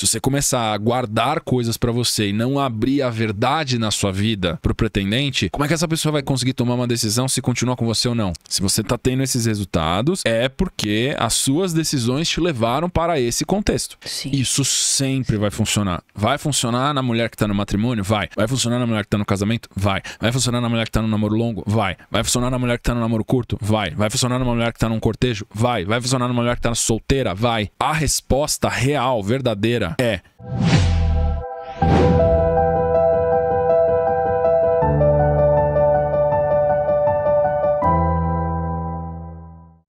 Se você começar a guardar coisas para você e não abrir a verdade na sua vida pro pretendente, como é que essa pessoa vai conseguir tomar uma decisão se continuar com você ou não? Se você tá tendo esses resultados, é porque as suas decisões te levaram para esse contexto. Sim. Isso sempre vai funcionar. Vai funcionar na mulher que tá no matrimônio? Vai. Vai funcionar na mulher que tá no casamento? Vai. Vai funcionar na mulher que tá no namoro longo? Vai. Vai funcionar na mulher que tá no namoro curto? Vai. Vai funcionar na mulher que tá num cortejo? Vai. Vai funcionar na mulher que tá solteira? Vai. A resposta real, verdadeira, é.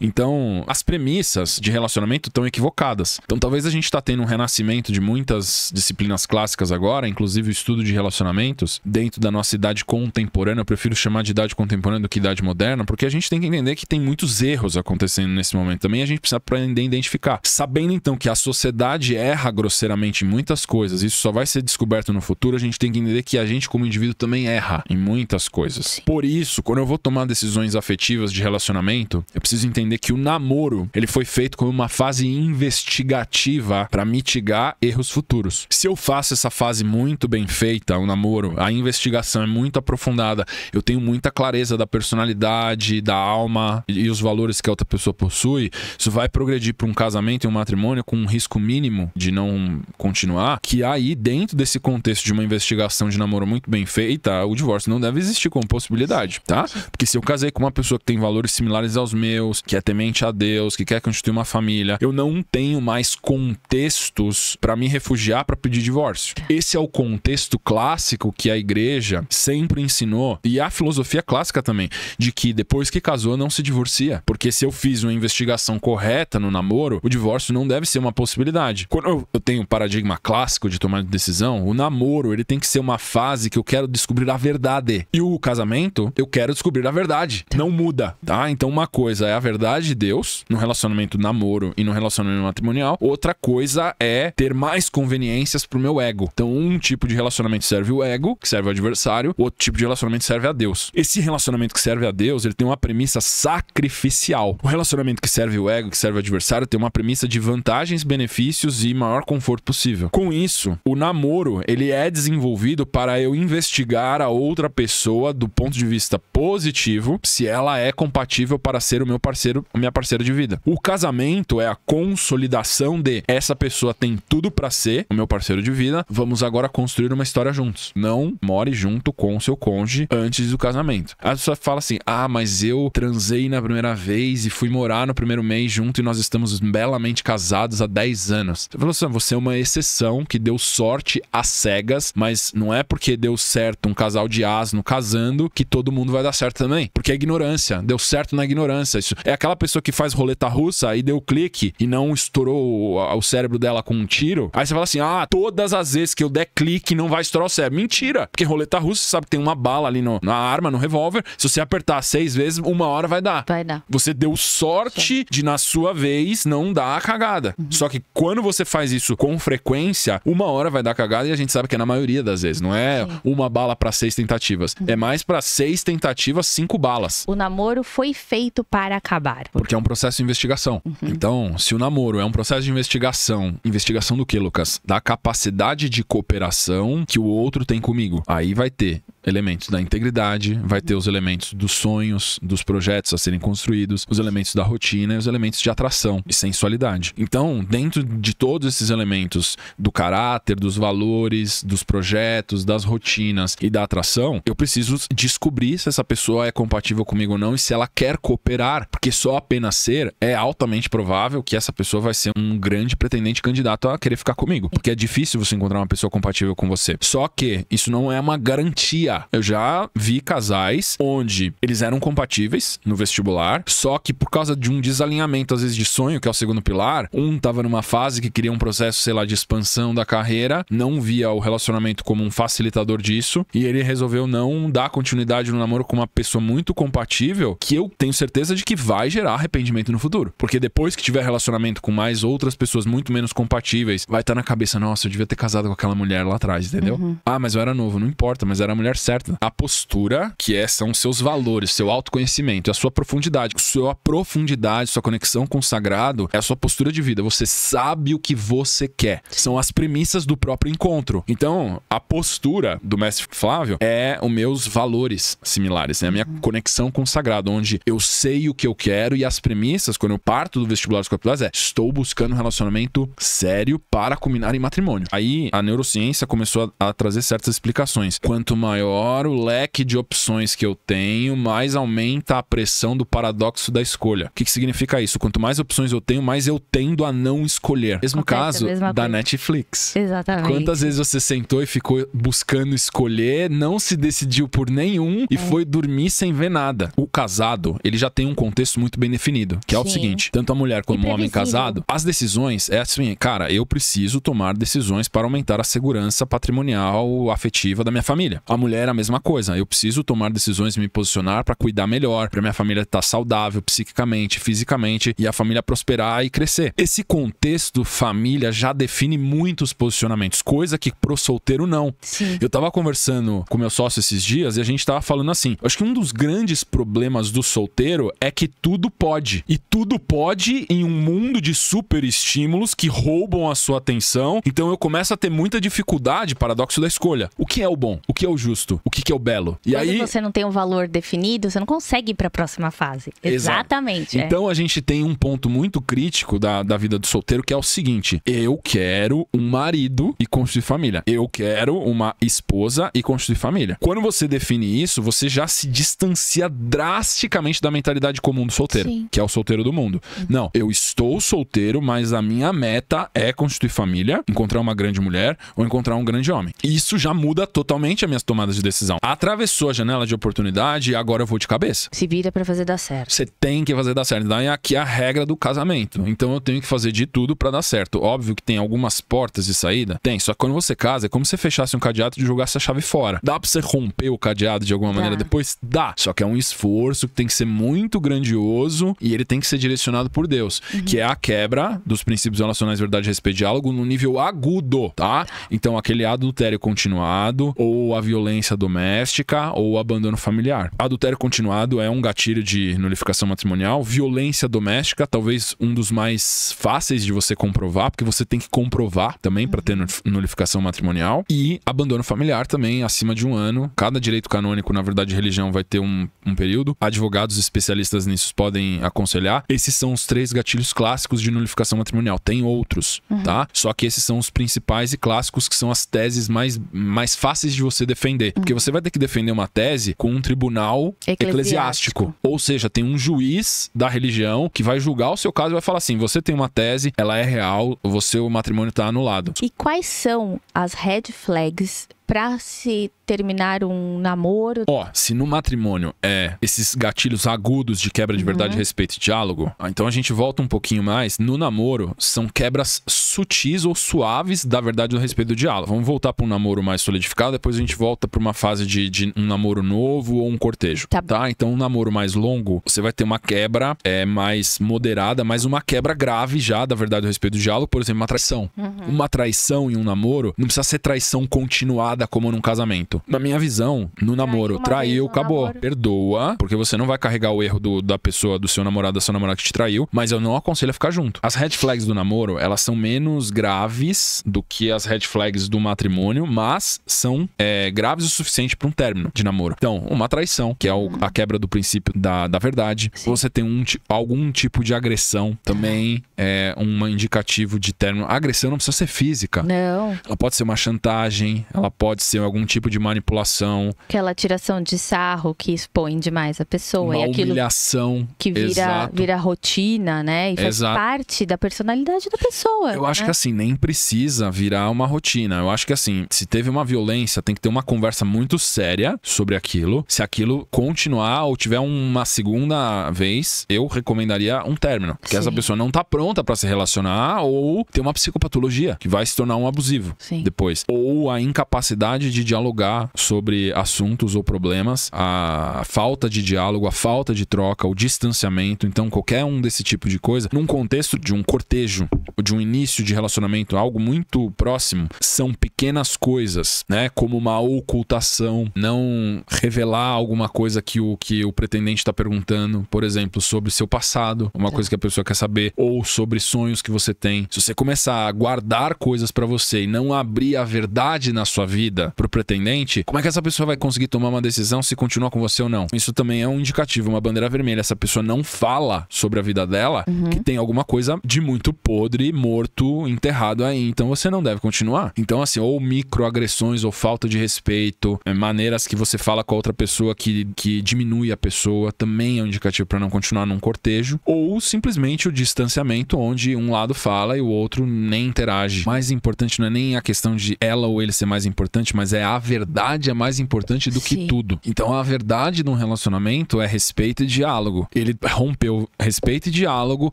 Então, as premissas de relacionamento estão equivocadas. Então, talvez a gente está tendo um renascimento de muitas disciplinas clássicas agora, inclusive o estudo de relacionamentos, dentro da nossa idade contemporânea. Eu prefiro chamar de idade contemporânea do que idade moderna, porque a gente tem que entender que tem muitos erros acontecendo nesse momento também. A gente precisa aprender a identificar. Sabendo, então, que a sociedade erra grosseiramente em muitas coisas, isso só vai ser descoberto no futuro, a gente tem que entender que a gente, como indivíduo, também erra em muitas coisas. Por isso, quando eu vou tomar decisões afetivas de relacionamento, eu preciso entender entender que o namoro ele foi feito como uma fase investigativa para mitigar erros futuros. Se eu faço essa fase muito bem feita, o namoro, a investigação é muito aprofundada, eu tenho muita clareza da personalidade, da alma e os valores que a outra pessoa possui, isso vai progredir para um casamento e um matrimônio com um risco mínimo de não continuar, que aí dentro desse contexto de uma investigação de namoro muito bem feita, o divórcio não deve existir como possibilidade, tá? Porque se eu casei com uma pessoa que tem valores similares aos meus, que é é temente a Deus, que quer constituir uma família, eu não tenho mais contextos para me refugiar para pedir divórcio. É. Esse é o contexto clássico que a igreja sempre ensinou e a filosofia clássica também, de que depois que casou não se divorcia, porque se eu fiz uma investigação correta no namoro, o divórcio não deve ser uma possibilidade. Quando eu tenho o um paradigma clássico de tomar decisão, o namoro, ele tem que ser uma fase que eu quero descobrir a verdade. E o casamento, eu quero descobrir a verdade. Tá. Não muda, tá? Então uma coisa é a verdade de Deus no relacionamento namoro e no relacionamento matrimonial. Outra coisa é ter mais conveniências pro meu ego. Então, um tipo de relacionamento serve o ego, que serve o adversário, outro tipo de relacionamento serve a Deus. Esse relacionamento que serve a Deus, ele tem uma premissa sacrificial. O relacionamento que serve o ego, que serve o adversário, tem uma premissa de vantagens, benefícios e maior conforto possível. Com isso, o namoro, ele é desenvolvido para eu investigar a outra pessoa do ponto de vista positivo, se ela é compatível para ser o meu parceiro o a minha parceira de vida. O casamento é a consolidação de essa pessoa tem tudo para ser o meu parceiro de vida, vamos agora construir uma história juntos. Não more junto com o seu cônjuge antes do casamento. A pessoa fala assim: "Ah, mas eu transei na primeira vez e fui morar no primeiro mês junto e nós estamos belamente casados há 10 anos". Você falou assim: ah, "Você é uma exceção que deu sorte às cegas, mas não é porque deu certo um casal de asno casando que todo mundo vai dar certo também, porque é ignorância, deu certo na ignorância". Isso é aquela aquela pessoa que faz roleta russa e deu clique e não estourou o cérebro dela com um tiro, aí você fala assim: ah, todas as vezes que eu der clique não vai estourar o cérebro. Mentira! Porque roleta russa, você sabe que tem uma bala ali no, na arma, no revólver. Se você apertar seis vezes, uma hora vai dar. Vai dar. Você deu sorte Sim. de, na sua vez, não dar a cagada. Uhum. Só que quando você faz isso com frequência, uma hora vai dar cagada e a gente sabe que é na maioria das vezes. Não é Sim. uma bala para seis tentativas. Uhum. É mais para seis tentativas, cinco balas. O namoro foi feito para acabar. Porque... porque é um processo de investigação. Uhum. Então, se o namoro é um processo de investigação, investigação do que, Lucas? Da capacidade de cooperação que o outro tem comigo. Aí vai ter elementos da integridade, vai ter os elementos dos sonhos, dos projetos a serem construídos, os elementos da rotina e os elementos de atração e sensualidade. Então, dentro de todos esses elementos do caráter, dos valores, dos projetos, das rotinas e da atração, eu preciso descobrir se essa pessoa é compatível comigo ou não e se ela quer cooperar, porque só apenas ser é altamente provável que essa pessoa vai ser um grande pretendente candidato a querer ficar comigo, porque é difícil você encontrar uma pessoa compatível com você. Só que isso não é uma garantia avaliar. Eu já vi casais onde eles eram compatíveis no vestibular, só que por causa de um desalinhamento, às vezes, de sonho, que é o segundo pilar, um tava numa fase que queria um processo, sei lá, de expansão da carreira, não via o relacionamento como um facilitador disso, e ele resolveu não dar continuidade no namoro com uma pessoa muito compatível, que eu tenho certeza de que vai gerar arrependimento no futuro. Porque depois que tiver relacionamento com mais outras pessoas muito menos compatíveis, vai estar tá na cabeça, nossa, eu devia ter casado com aquela mulher lá atrás, entendeu? Uhum. Ah, mas eu era novo, não importa, mas era a mulher certo? A postura, que é, são seus valores, seu autoconhecimento, a sua profundidade. Sua profundidade, sua conexão com o sagrado é a sua postura de vida. Você sabe o que você quer. São as premissas do próprio encontro. Então, a postura do mestre Flávio é os meus valores similares, né? A minha conexão com o sagrado, onde eu sei o que eu quero e as premissas, quando eu parto do vestibular dos é estou buscando um relacionamento sério para culminar em matrimônio. Aí, a neurociência começou a, a trazer certas explicações. Quanto maior maior o leque de opções que eu tenho, mais aumenta a pressão do paradoxo da escolha. O que, que significa isso? Quanto mais opções eu tenho, mais eu tendo a não escolher. Mesmo Acontece caso da coisa. Netflix. Exatamente. Quantas vezes você sentou e ficou buscando escolher, não se decidiu por nenhum e é. foi dormir sem ver nada? O casado, ele já tem um contexto muito bem definido, que é Sim. o seguinte: tanto a mulher como o homem casado, as decisões é assim, cara, eu preciso tomar decisões para aumentar a segurança patrimonial afetiva da minha família. A mulher era é a mesma coisa. Eu preciso tomar decisões, me posicionar para cuidar melhor, para minha família estar tá saudável psiquicamente, fisicamente e a família prosperar e crescer. Esse contexto família já define muitos posicionamentos, coisa que pro solteiro não. Sim. Eu tava conversando com meu sócio esses dias e a gente tava falando assim: acho que um dos grandes problemas do solteiro é que tudo pode. E tudo pode em um mundo de super estímulos que roubam a sua atenção. Então eu começo a ter muita dificuldade, paradoxo da escolha. O que é o bom? O que é o justo? gosto, o que, que é o belo. E Quando aí você não tem um valor definido, você não consegue ir para a próxima fase. Exatamente. É. Então a gente tem um ponto muito crítico da, da vida do solteiro que é o seguinte: eu quero um marido e construir família. Eu quero uma esposa e construir família. Quando você define isso, você já se distancia drasticamente da mentalidade comum do solteiro, Sim. que é o solteiro do mundo. Uhum. Não, eu estou solteiro, mas a minha meta é construir família, encontrar uma grande mulher ou encontrar um grande homem. Isso já muda totalmente as minhas tomadas de de decisão. Atravessou a janela de oportunidade e agora eu vou de cabeça. Se vira para fazer dar certo. Você tem que fazer dar certo. Daí aqui é a regra do casamento. Então eu tenho que fazer de tudo para dar certo. Óbvio que tem algumas portas de saída. Tem, só que quando você casa é como se você fechasse um cadeado e jogasse a chave fora. Dá pra você romper o cadeado de alguma maneira dá. depois? Dá. Só que é um esforço que tem que ser muito grandioso e ele tem que ser direcionado por Deus, uhum. que é a quebra dos princípios relacionais verdade, respeito e diálogo no nível agudo, tá? tá. Então aquele adultério continuado ou a violência violência doméstica ou abandono familiar. Adultério continuado é um gatilho de nulificação matrimonial. Violência doméstica, talvez um dos mais fáceis de você comprovar, porque você tem que comprovar também para ter uhum. nulificação matrimonial. E abandono familiar também, acima de um ano. Cada direito canônico, na verdade, religião vai ter um, um período. Advogados especialistas nisso podem aconselhar. Esses são os três gatilhos clássicos de nulificação matrimonial. Tem outros, uhum. tá? Só que esses são os principais e clássicos que são as teses mais, mais fáceis de você defender. Porque hum. você vai ter que defender uma tese com um tribunal eclesiástico. eclesiástico. Ou seja, tem um juiz da religião que vai julgar o seu caso e vai falar assim: você tem uma tese, ela é real, você, o matrimônio está anulado. E quais são as red flags para se terminar um namoro. Ó, se no matrimônio é esses gatilhos agudos de quebra de verdade, uhum. respeito e diálogo, ah, então a gente volta um pouquinho mais. No namoro, são quebras sutis ou suaves da verdade do respeito do diálogo. Vamos voltar para um namoro mais solidificado, depois a gente volta para uma fase de, de, um namoro novo ou um cortejo. Tá. tá? Então, um namoro mais longo, você vai ter uma quebra é, mais moderada, mas uma quebra grave já da verdade do respeito do diálogo, por exemplo, uma traição. Uhum. Uma traição em um namoro não precisa ser traição continuada como num casamento. Na minha visão, no namoro, traiu, acabou. Namoro. Perdoa, porque você não vai carregar o erro do, da pessoa, do seu namorado, da sua namorada que te traiu, mas eu não aconselho a ficar junto. As red flags do namoro, elas são menos graves do que as red flags do matrimônio, mas são é, graves o suficiente para um término de namoro. Então, uma traição, que é o, a uhum. quebra do princípio da, da verdade. Sim. Você tem um, algum tipo de agressão também, é um indicativo de término. A agressão não precisa ser física. Não. Ela pode ser uma chantagem, ela pode pode ser algum tipo de manipulação. Aquela tiração de sarro que expõe demais a pessoa. Uma humilhação. Que vira, vira rotina, né? E faz exato. parte da personalidade da pessoa. Eu né? acho que assim, nem precisa virar uma rotina. Eu acho que assim, se teve uma violência, tem que ter uma conversa muito séria sobre aquilo. Se aquilo continuar ou tiver uma segunda vez, eu recomendaria um término. Porque Sim. essa pessoa não tá pronta para se relacionar ou tem uma psicopatologia que vai se tornar um abusivo Sim. depois. Ou a incapacidade de dialogar sobre assuntos ou problemas, a falta de diálogo, a falta de troca, o distanciamento. Então, qualquer um desse tipo de coisa, num contexto de um cortejo, de um início de relacionamento, algo muito próximo, são pequenas coisas, né? Como uma ocultação, não revelar alguma coisa que o, que o pretendente está perguntando, por exemplo, sobre seu passado, uma tá. coisa que a pessoa quer saber, ou sobre sonhos que você tem. Se você começar a guardar coisas para você e não abrir a verdade na sua vida, vida pro pretendente, como é que essa pessoa vai conseguir tomar uma decisão se continua com você ou não? Isso também é um indicativo, uma bandeira vermelha. Essa pessoa não fala sobre a vida dela, uhum. que tem alguma coisa de muito podre, morto, enterrado aí. Então você não deve continuar. Então, assim, ou microagressões ou falta de respeito, é, maneiras que você fala com a outra pessoa que, que diminui a pessoa, também é um indicativo para não continuar num cortejo. Ou simplesmente o distanciamento, onde um lado fala e o outro nem interage. Mais importante não é nem a questão de ela ou ele ser mais importante importante, mas é a verdade é mais importante do que tudo. Então a verdade num relacionamento é respeito e diálogo. Ele rompeu respeito e diálogo.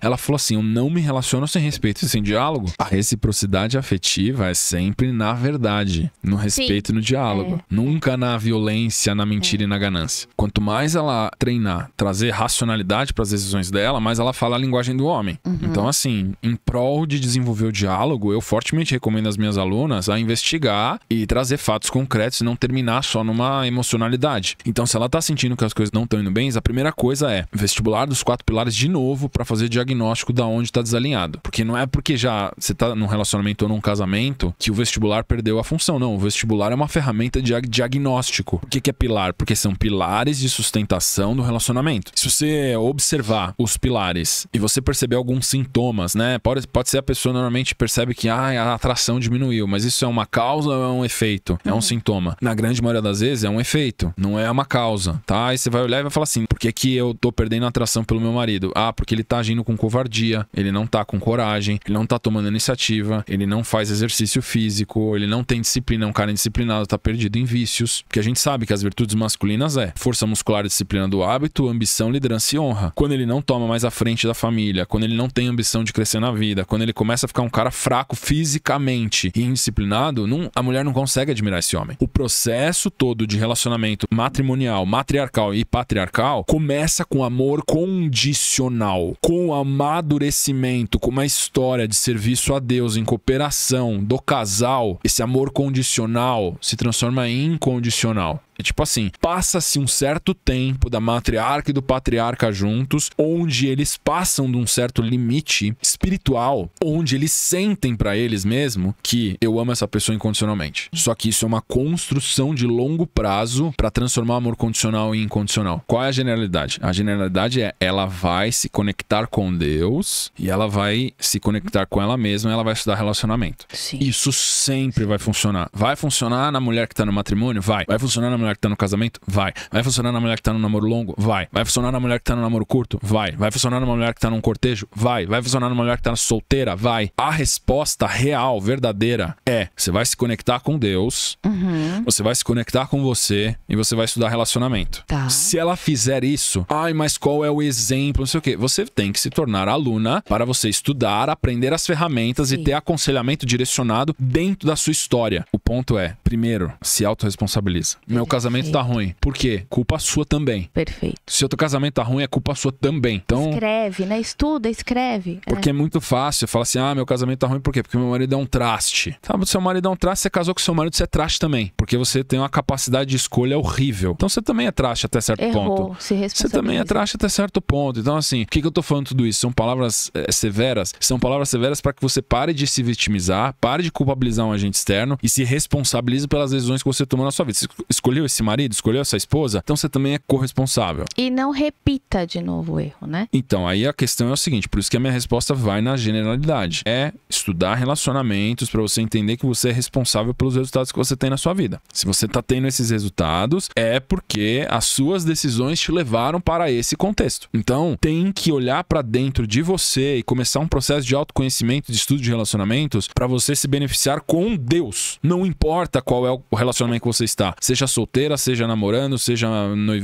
Ela falou assim: eu não me relaciono sem respeito e sem diálogo. A reciprocidade afetiva é sempre na verdade, no respeito e no diálogo. É. Nunca na violência, na mentira é. e na ganância. Quanto mais ela treinar, trazer racionalidade para as decisões dela, mais ela fala a linguagem do homem. Uhum. Então, assim, em prol de desenvolver o diálogo, eu fortemente recomendo às minhas alunas a investigar e trazer trazer fatos concretos e não terminar só numa emocionalidade. Então, se ela tá sentindo que as coisas não estão indo bem, a primeira coisa é vestibular dos quatro pilares de novo para fazer diagnóstico da onde tá desalinhado. Porque não é porque já você tá num relacionamento ou num casamento que o vestibular perdeu a função, não. O vestibular é uma ferramenta de diagnóstico. O que, que é pilar? Porque são pilares de sustentação do relacionamento. Se você observar os pilares e você perceber alguns sintomas, né? Pode, pode ser a pessoa normalmente percebe que ah, a atração diminuiu, mas isso é uma causa ou é um efeito? efeito, é um uhum. sintoma. Na grande maioria das vezes é um efeito, não é uma causa, tá? E você vai olhar e vai falar assim: por que, que eu tô perdendo atração pelo meu marido? Ah, porque ele tá agindo com covardia, ele não tá com coragem, ele não tá tomando iniciativa, ele não faz exercício físico, ele não tem disciplina, é um cara indisciplinado, tá perdido em vícios. Porque a gente sabe que as virtudes masculinas é força muscular disciplina do hábito, ambição, liderança e honra. Quando ele não toma mais a frente da família, quando ele não tem ambição de crescer na vida, quando ele começa a ficar um cara fraco fisicamente e indisciplinado, não, a mulher não consegue consegue admirar esse homem. O processo todo de relacionamento matrimonial, matriarcal e patriarcal começa com amor condicional, com amadurecimento, com uma história de serviço a Deus em cooperação do casal. Esse amor condicional se transforma em incondicional tipo assim, passa-se um certo tempo da matriarca e do patriarca juntos, onde eles passam de um certo limite espiritual, onde eles sentem para eles mesmo que eu amo essa pessoa incondicionalmente. Só que isso é uma construção de longo prazo para transformar amor condicional em incondicional. Qual é a generalidade? A generalidade é ela vai se conectar com Deus e ela vai se conectar com ela mesma, ela vai estudar relacionamento. Sim. Isso sempre vai funcionar. Vai funcionar na mulher que tá no matrimônio? Vai. Vai funcionar na mulher mulher que tá no casamento? Vai. Vai funcionar na mulher que tá no namoro longo? Vai. Vai funcionar na mulher que tá no namoro curto? Vai. Vai funcionar na mulher que tá num cortejo? Vai. Vai funcionar na mulher que tá solteira? Vai. A resposta real, verdadeira, é: você vai se conectar com Deus, uhum. você vai se conectar com você e você vai estudar relacionamento. Tá. Se ela fizer isso, ai, mas qual é o exemplo? Não sei o quê. Você tem que se tornar aluna para você estudar, aprender as ferramentas Sim. e ter aconselhamento direcionado dentro da sua história. O ponto é, primeiro, se autorresponsabiliza. Meu caso casamento tá ruim. Por quê? Culpa sua também. Perfeito. Se o teu casamento tá ruim, é culpa sua também. Então, escreve, né? Estuda, escreve. É. Porque é, é muito fácil. Fala assim: ah, meu casamento tá ruim por quê? Porque meu marido é um traste. Tá, Sabe, seu marido é um traste, você casou com seu marido, você é traste também. Porque você tem uma capacidade de escolha horrível. Então você também é traste até certo Errou, ponto. Se você também é traste até certo ponto. Então, assim, o que, que eu tô falando tudo isso? São palavras é, severas? São palavras severas para que você pare de se vitimizar, pare de culpabilizar um agente externo e se responsabilize pelas decisões que você tomou na sua vida. Você escolheu esse marido, escolheu essa esposa, então você também é corresponsável. E não repita de novo o erro, né? Então, aí a questão é o seguinte, por isso que a minha resposta vai na generalidade. É estudar relacionamentos para você entender que você é responsável pelos resultados que você tem na sua vida. Se você está tendo esses resultados, é porque as suas decisões te levaram para esse contexto. Então, tem que olhar para dentro de você e começar um processo de autoconhecimento, de estudo de relacionamentos, para você se beneficiar com Deus. Não importa qual é o relacionamento que você está, seja solteiro solteira, seja namorando, seja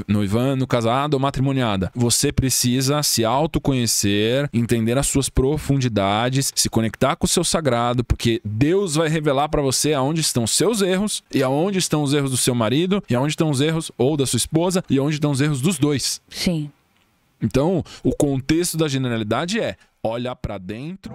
noivando, casada ou matrimoniada. Você precisa se autoconhecer, entender as suas profundidades, se conectar com o seu sagrado, porque Deus vai revelar para você aonde estão os seus erros e aonde estão os erros do seu marido e aonde estão os erros ou da sua esposa e aonde estão os erros dos dois. Sim. Então, o contexto da generalidade é: olhar para dentro.